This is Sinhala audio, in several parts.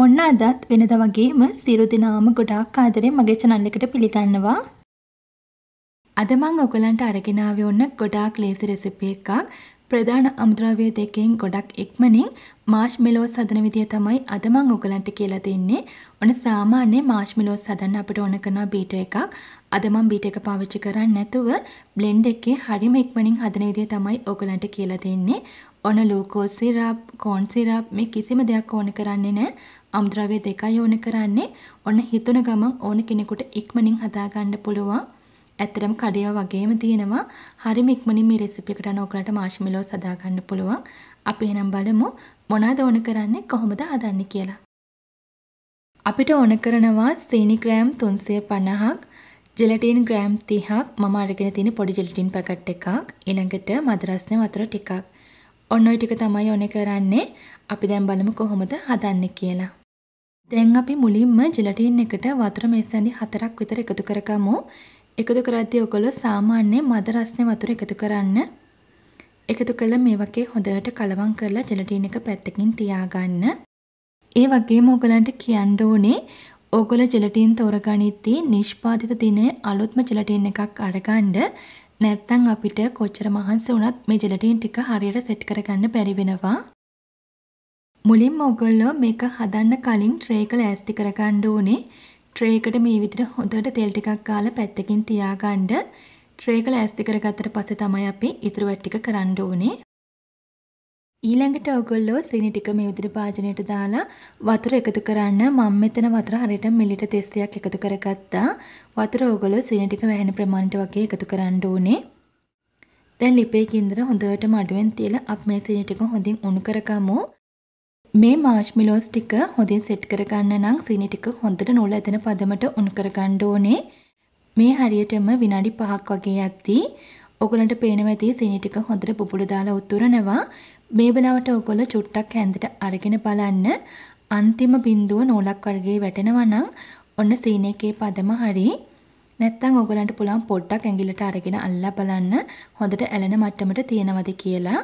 ඔන්න අදත් වෙනද වගේම සියලු දිනාම ගොඩාක් ආදරෙන් මගේ channel එකට පිළිගන්නවා. අද මම ඔයගලන්ට අරගෙන ආවේ ඔන්න ගොඩාක් ලේසි රෙසිපි එකක්. ප්‍රධාන අමුද්‍රව්‍ය දෙකෙන් ගොඩක් ඉක්මනින් මාෂ්මෙලෝස් හදන විදිය තමයි අද මම ඔයගලන්ට කියලා දෙන්නේ. ඔන්න සාමාන්‍ය මාෂ්මෙලෝස් හදන්න අපිට ඕන කරන බීට එකක්. අද මම බීට එක පාවිච්චි කරන්නේ නැතුව බ්ලෙන්ඩ් එකේ හරිම ඉක්මනින් හදන විදිය තමයි ඔයගලන්ට කියලා දෙන්නේ. ඔන්න ලූකෝස් සිරප්, කෝන් සිරප් මේ කිසිම දෙයක් ඕන කරන්නේ නැහැ. අමුද්‍රව්‍ය දෙකයි ඕන කරන්නේ. ඔන්න හිතුන ගමන් ඕන කෙනෙකුට ඉක්මනින් හදාගන්න පුළුවන්. ඇත්තටම කඩේව වගේම තියෙනවා. හරිම ඉක්මනින් මේ රෙසිපි එකට නෝකලට මාෂ්මෙලෝස් හදාගන්න පුළුවන්. අපි එහෙනම් බලමු මොනවද ඕන කරන්නේ කොහොමද හදන්නේ කියලා. අපිට ඕන කරනවා සීනි ග්‍රෑම් 350ක්, ජෙලටින් ග්‍රෑම් 30ක් මම අරගෙන තියෙන පොඩි ජෙලටින් පැකට් එකක් ඊළඟට මදරස්නේ වතුර ටිකක් ඔන්න ওই ටික තමයි ඔනේ කරන්නේ. අපි දැන් බලමු කොහොමද හදන්නේ කියලා. දැන් අපි මුලින්ම ජෙලටින් එකට වතුර මේසැඳි 4ක් විතර එකතු කරගමු. එකතු කරද්දී ඔයගොල්ලෝ සාමාන්‍ය මද රස්නේ වතුර එකතු කරන්න. එකතු කළ මේ වගේ හොඳට කලවම් කරලා ජෙලටින් එක පැත්තකින් තියාගන්න. ඒ වගේම ඔයගලන්ට කියන්න ඕනේ ඔයගොල්ලෝ ජෙලටින් තෝරගනිද්දී නිෂ්පාදිත දිනේ අලුත්ම ජෙලටින් එකක් අරගන්න නැත්තම් අපිට කොච්චර මහන්සි වුණත් මේ ජෙලටින් ටික හරියට සෙට් කරගන්න බැරි වෙනවා. මුලින්ම ඔයගොල්ලෝ මේක හදන්න කලින් ට්‍රේ එක ලෑස්ති කරගන්න ඕනේ. ට්‍රේ එකට මේ විදිහට හොඳට තෙල් ටිකක් ගාලා පැත්තකින් තියාගන්න. ට්‍රේ එක ලෑස්ති කරගත්තට පස්සේ තමයි අපි ඉතුරු වැඩ ටික කරන්න ඕනේ. ඊළඟට ඔයගොල්ලෝ සීනි ටික මේ විදිහට භාජනයට දාලා වතුර එකතු කරන්න මම මෙතන වතුර හරියට මිලිට 300ක් එකතු කරගත්තා. වතුර ඔයගොල්ලෝ සීනි ටික වැහෙන ප්‍රමාණයට වගේ එකතු කරන්න ඕනේ. දැන් ලිපේ කින්දර හොඳටම අඩුවෙන් තියලා අප මේ සීනි ටික හොඳින් උණු කරගමු. මේ මාෂ්මෙලෝස් ටික හොඳින් සෙට් කරගන්න නම් සීනි ටික හොඳට නූල ඇදෙන පදමට උණු කරගන්න ඕනේ. මේ හරියටම විනාඩි 5ක් වගේ යද්දී ඔගලන්ට පේනවා ඇති සීනි ටික හොඳට පුපුර දාලා උතුරනවා මේ වෙලාවට ඔයගොල්ලෝ චුට්ටක් හැන්දට අරගෙන බලන්න අන්තිම බිඳුව නූලක් වර්ගයේ වැටෙනවා නම් ඔන්න සීන එකේ පදම හරි නැත්තම් ඔයගලන්ට පුළුවන් පොඩ්ඩක් ඇඟිල්ලට අරගෙන අල්ලා බලන්න හොඳට ඇලෙන මට්ටමට තියෙනවද කියලා.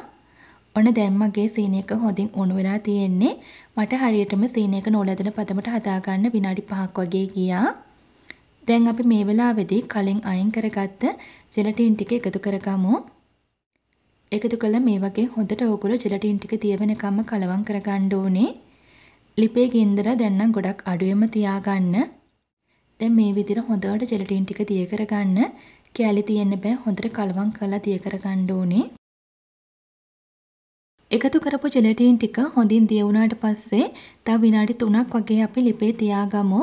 ඔන්න දැන් මගේ සීන එක හොඳින් උණු වෙලා තියෙන්නේ. මට හරියටම සීන එක නූල ඇදෙන පදමට හදාගන්න විනාඩි 5ක් වගේ ගියා. දැන් අපි මේ වෙලාවේදී කලින් අයින් කරගත්ත ජෙලටින් ටික එකතු කරගමු. එකතු කළා මේ වගේ හොඳට ඕගොල්ලෝ ජෙලටින් ටික තිය වෙනකම්ම කලවම් කරගන්න ඕනේ. ලිපේ ගින්දර දැන් නම් ගොඩක් අඩුවෙම තියාගන්න. දැන් මේ විදිහට හොඳට ජෙලටින් ටික තිය කරගන්න. කැලි තියෙන්න බෑ හොඳට කලවම් කරලා තිය කරගන්න ඕනේ. එකතු කරපු ජෙලටින් ටික හොඳින් දිය වුණාට පස්සේ තව විනාඩි 3ක් වගේ අපි ලිපේ තියාගමු.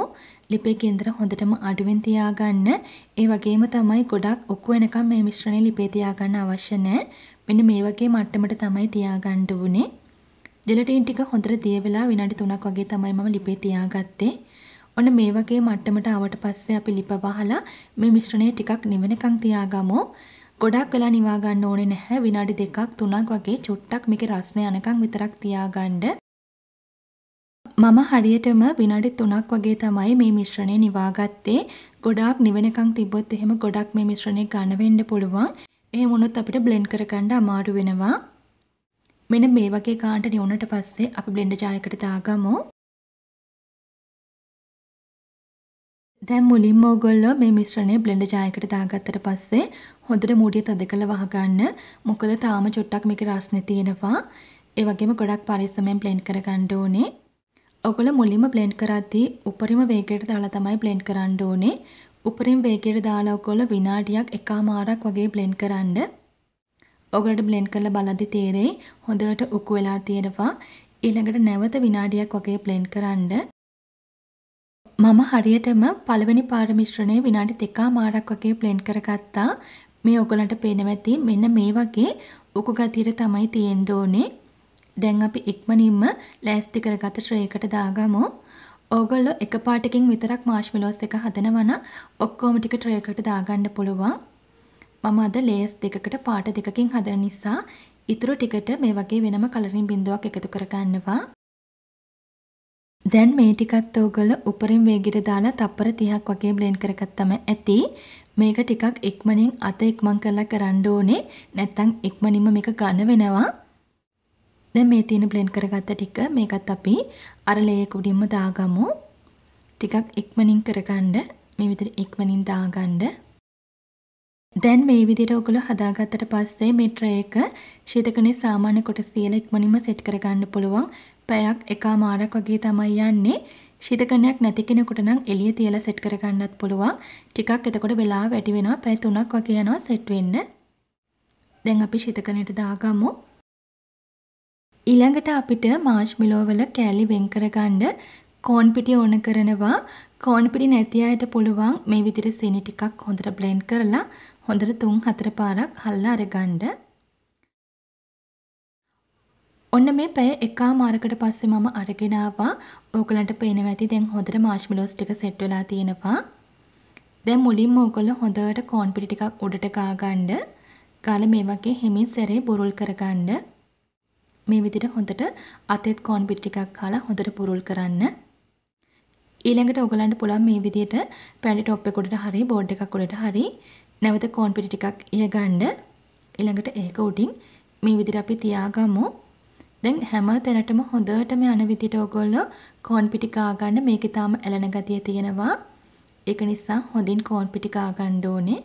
ලිපේ කේන්දර හොඳටම අඩුවෙන් තියාගන්න. ඒ වගේම තමයි ගොඩක් ඔක්කු වෙනකම් මේ මිශ්‍රණය ලිපේ තියාගන්න අවශ්‍ය නැහැ. මෙන්න මේ වගේ මට්ටමට තමයි තියාගන්න උනේ. ජෙලටින් ටික හොඳට දිය වෙලා විනාඩි 3ක් වගේ තමයි මම ලිපේ තියාගත්තේ. ඔන්න මේ වගේ මට්ටමට ආවට පස්සේ අපි ලිප වහලා මේ මිශ්‍රණය ටිකක් නිවෙනකන් තියාගමු. ගොඩක් වෙලා නිවා ගන්න ඕනේ නැහැ විනාඩි දෙකක් තුනක් වගේ චුට්ටක් මේකේ රස්නේ යනකම් විතරක් තියාගන්න. මම හරියටම විනාඩි 3ක් වගේ තමයි මේ මිශ්‍රණය නිවාගත්තේ. ගොඩාක් නිවෙනකම් තිබ්බොත් එහෙම ගොඩක් මේ මිශ්‍රණය ඝන වෙන්න පුළුවන්. එහෙම වුණොත් අපිට බ්ලෙන්ඩ් කරගන්න අමාරු වෙනවා. මෙන්න මේ වගේ කාණ්ඩ නිවුනට පස්සේ අපි බ්ලෙන්ඩර් ජායකට දාගමු. දැන් මුලින්ම ඕගොල්ලෝ මේ මිශ්‍රණය බ්ලෙන්ඩර් ජායකට දාගත්තට පස්සේ හොඳට මූඩිය තද කරලා වහගන්න. මොකද තාම චුට්ටක් මේකේ රස්නේ තියෙනවා. ඒ වගේම ගොඩක් පරිස්සමෙන් බ්ලෙන්ඩ් කරගන්න ඕනේ. ඔගොල්ලෝ මුලින්ම බ්ලෙන්ඩ් කරද්දී උපරිම වේගයට දාලා තමයි බ්ලෙන්ඩ් කරන්න ඕනේ. උපරින් බේකයට දාලා ඔයගොල්ල විනාඩියක් එකමාරක් වගේ බ්ලෙන්ඩ් කරන්න. ඔයගලට බ්ලෙන්ඩ් කරලා බලද්දි තේරෙයි හොඳට උකු වෙලා තියෙනවා. ඊළඟට නැවත විනාඩියක් වගේ බ්ලෙන්ඩ් කරන්න. මම හරියටම පළවෙනි පාර මිශ්‍රණය විනාඩි දෙකමාරක් වගේ බ්ලෙන්ඩ් කරගත්තා. මේ ඔයගලන්ට පේනවා ඇති මෙන්න මේ වගේ උකු ගතියට තමයි තියෙන්න ඕනේ. දැන් අපි ඉක්මනින්ම ලෑස්ති කරගත ශ්‍රේයකට දාගමු. ඕගොල්ලෝ එක පාටකින් විතරක් මාෂ්මෙලෝස් එක හදනවා නම් ඔක්කොම ටික ට්‍රේකට දාගන්න පුළුවන්. මම අද ලේස් දෙකකට පාට දෙකකින් හදන නිසා ඉතුරු ටිකට මේ වගේ වෙනම කලරින් බිඳුවක් එකතු කරගන්නවා. දැන් මේ ටිකත් ඕගොල්ලෝ උපරිම වේගෙට දාලා තප්පර 30ක් වගේ බ්ලෙන්ඩ් කරගත්තම ඇති. මේක ටිකක් ඉක්මනින් අත ඉක්මන් කරලා කරන්න ඕනේ. නැත්තම් ඉක්මනින්ම මේක ඝන වෙනවා. දැන් මේ තියෙන බ්ලෙන්ඩ් කරගත්ත ටික මේකත් අපි අර ලේ උඩින්ම දාගමු. ටිකක් ඉක්මනින් කරගන්න මේ විදිහට ඉක්මනින් දාගන්න. දැන් මේ විදිහට ඔයගොල්ලෝ හදාගත්තට පස්සේ මේ ට්‍රේ එක ශීතකනේ සාමාන්‍ය කොටස තියලා ඉක්මනින්ම සෙට් කරගන්න පුළුවන්. පැයක් එකමාරක් වගේ තමයි යන්නේ. ශීතකනයක් නැති කෙනෙකුට නම් එළිය තියලා සෙට් කරගන්නත් පුළුවන්. ටිකක් එතකොට වෙලාව වැඩි වෙනවා. පැය 3ක් වගේ යනවා සෙට් වෙන්න. දැන් අපි ශීතකනේට දාගමු. ඊළඟට අපිට මාෂ්මෙලෝ වල කෑලි වෙන් කරගන්න කෝන් පිටි ඕන කරනවා. කෝන් පිටි නැති අයට පුළුවන් මේ විදිහට සීනි ටිකක් හොඳට බ්ලෙන්ඩ් කරලා හොඳට 3-4 පාරක් හල්ලා අරගන්න. ඔන්න මේ පැය එකමාරකට පස්සේ මම අරගෙන ආවා. ඕගලන්ට පේනවා ඇති දැන් හොඳට මාෂ්මෙලෝස් ටික සෙට් වෙලා තියෙනවා. දැන් මුලින්ම ඕගොල්ලෝ හොඳට කෝන් පිටි ටිකක් උඩට ගාගන්න. ගාලා මේ වගේ හිමින් සැරේ බුරුල් කරගන්න. මේ විදිහට හොඳට අතෙත් කෝන් පිටි ටිකක් කාලා හොඳට පුරුල් කරන්න. ඊළඟට ඔයගලන්ට පුළුවන් මේ විදිහට පැණි টොප් එක උඩට හරි බෝඩ් එකක් උඩට හරි නැවත කෝන් පිටි ටිකක් ඉයගන්න. ඊළඟට ඒක උඩින් මේ විදිහට අපි තියාගමු. දැන් හැම තැනටම හොඳටම යන විදිහට ඔයගොල්ලෝ කෝන් පිටි කාගන්න මේකේ තාම ඇලෙන ගතිය තියෙනවා. ඒක නිසා හොඳින් කෝන් පිටි කාගන්න ඕනේ.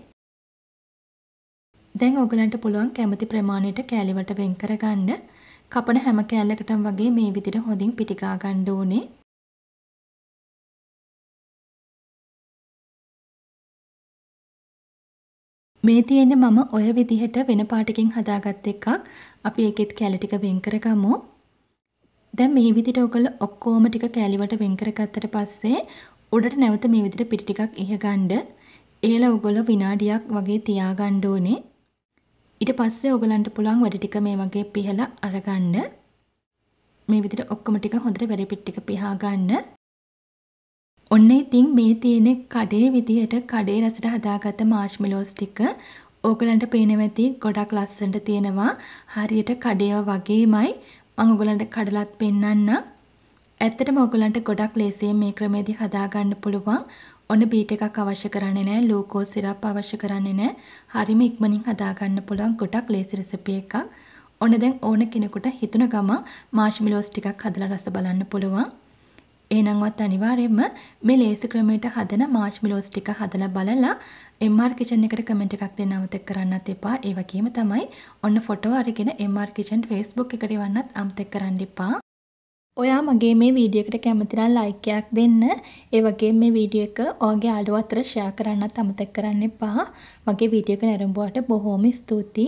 දැන් ඔයගලන්ට පුළුවන් කැමති ප්‍රමාණයට කෑලි වලට වෙන් කරගන්න. කපන හැම කෑල්ලකටම වගේ මේ විදිහට හොඳින් පිටිකා ගන්න ඕනේ. මේ තියෙන්නේ මම ඔය විදිහට වෙන පාටකින් හදාගත් එකක්. අපි ඒකෙත් කැලි ටික වෙන් කරගමු. දැන් මේ විදිහට ඔයගොල්ලෝ ඔක්කොම ටික කැලිවට වෙන් කරගත්තට පස්සේ උඩට නැවත මේ විදිහට පිටි ටිකක් ඉහගන්න. ඒලා ඔයගොල්ලෝ විනාඩියක් වගේ තියාගන්න ඕනේ. ඊට පස්සේ ඔයගලන්ට පුළුවන් වැඩි ටික මේ වගේ පිහලා අරගන්න. මේ විදිහට ඔක්කොම ටික හොඳට වැරිපිට ටික පිහා ගන්න. ඔන්න ඉතින් මේ තියෙන කඩේ විදිහට කඩේ රසට හදාගත්ත මාර්ෂ්මෙලෝස් ටික ඕගලන්ට පේනවැති ගොඩක් ලස්සනට තියෙනවා. හරියට කඩේව වගේමයි මම ඔයගලන්ට කඩලත් පෙන්වන්නම්. ඇත්තටම ඔයගලන්ට ගොඩක් ලේසියෙන් මේ ක්‍රමයේදී හදාගන්න පුළුවන්. ඔන්න බීට් එකක් අවශ්‍ය කරන්නේ නැහැ. ලූකෝස් සිරප් අවශ්‍ය කරන්නේ නැහැ. හරිම ඉක්මනින් හදාගන්න පුළුවන් ගොඩක් ලේසි රෙසිපි එකක්. ඔන්න දැන් ඕන කෙනෙකුට හිතන ගම මාෂ්මෙලෝස් ටිකක් හදලා රස බලන්න පුළුවන්. එහෙනම්වත් අනිවාර්යයෙන්ම මේ ලේසි ක්‍රමයට හදන මාෂ්මෙලෝස් ටික හදලා බලලා MR Kitchen එකට කමෙන්ට් එකක් දෙන්න අමතක කරන්නත් එපා. ඒ වගේම තමයි ඔන්න ෆොටෝ අරගෙන MR Kitchen Facebook එකට එවන්නත් අමතක කරන්න එපා. ඔයා මගේ මේ වීඩියෝ එකට කැමති නම් ලයික් එකක් දෙන්න. ඒ වගේම මේ වීඩියෝ එක ඔයාගේ යාළුවෝ අතර ෂෙයා කරන්නත් අමතක කරන්න එපා. මගේ වීඩියෝ එක නැරඹුවාට බොහොම ස්තුතියි.